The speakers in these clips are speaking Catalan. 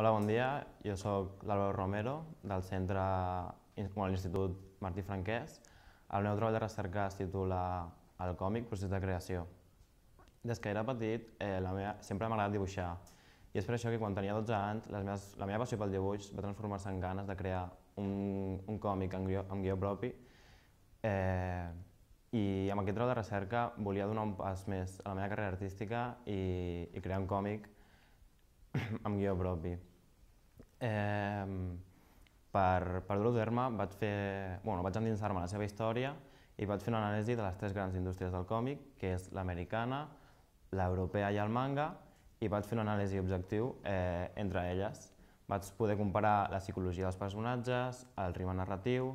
Hola, bon dia. Jo sóc l'Albert Romero, del centre, bueno, l'Institut Martí Franquès. El meu treball de recerca es titula El còmic, procés de creació. Des que era petit, eh, la meva... sempre m'ha agradat dibuixar. I és per això que quan tenia 12 anys, les meves... la meva passió pel dibuix va transformar-se en ganes de crear un, un còmic amb guió, amb guió propi. Eh, i amb aquest treball de recerca volia donar un pas més a la meva carrera artística i, i crear un còmic amb guió propi. Eh, per, per dur-ho a terme vaig, fer, bueno, vaig endinsar-me la seva història i vaig fer una anàlisi de les tres grans indústries del còmic, que és l'americana, l'europea i el manga, i vaig fer una anàlisi objectiu eh, entre elles. Vaig poder comparar la psicologia dels personatges, el ritme narratiu,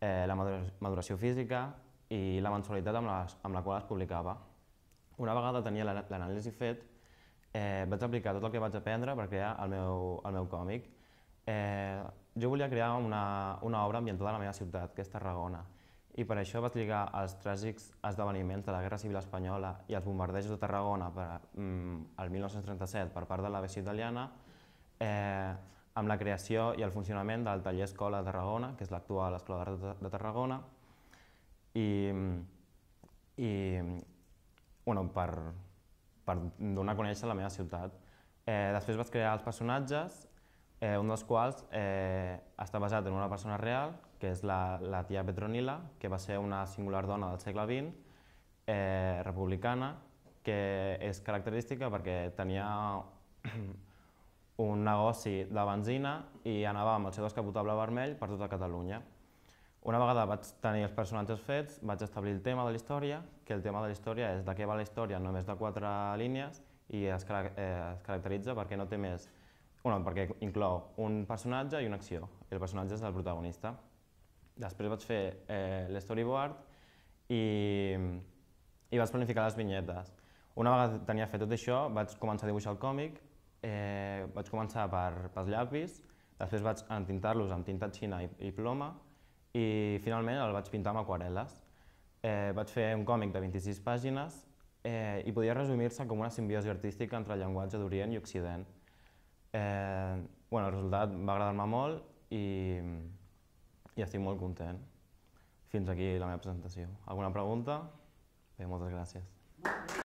eh, la maduració física i la mensualitat amb, la, amb la qual es publicava. Una vegada tenia l'anàlisi fet, eh, vaig aplicar tot el que vaig aprendre per crear el meu, el meu còmic. Eh, jo volia crear una, una obra ambientada a la meva ciutat, que és Tarragona, i per això vaig lligar els tràgics esdeveniments de la Guerra Civil Espanyola i els bombardejos de Tarragona per, mm, el 1937 per part de la l'ABC italiana eh, amb la creació i el funcionament del taller Escola de Tarragona, que és l'actual Escola d'Art de Tarragona, i, i bueno, per, per donar a conèixer la meva ciutat. Eh, després vaig crear els personatges, eh, un dels quals eh, està basat en una persona real, que és la, la tia Petronila, que va ser una singular dona del segle XX, eh, republicana, que és característica perquè tenia un negoci de benzina i anava amb el seu descapotable vermell per tota Catalunya. Una vegada vaig tenir els personatges fets, vaig establir el tema de la història, que el tema de la història és de què va la història només de quatre línies i es, car eh, es caracteritza perquè no té més... Bueno, perquè inclou un personatge i una acció. El personatge és el protagonista. Després vaig fer eh, l'storyboard i, i vaig planificar les vinyetes. Una vegada tenia fet tot això, vaig començar a dibuixar el còmic, eh, vaig començar per, pels llapis, després vaig entintar-los amb tinta xina i, i ploma, i finalment el vaig pintar amb aquarel·les. Eh, vaig fer un còmic de 26 pàgines eh, i podia resumir-se com una simbiosi artística entre el llenguatge d'Orient i Occident. Eh, bueno, el resultat va agradar-me molt i, i estic molt content. Fins aquí la meva presentació. Alguna pregunta? Bé, moltes gràcies.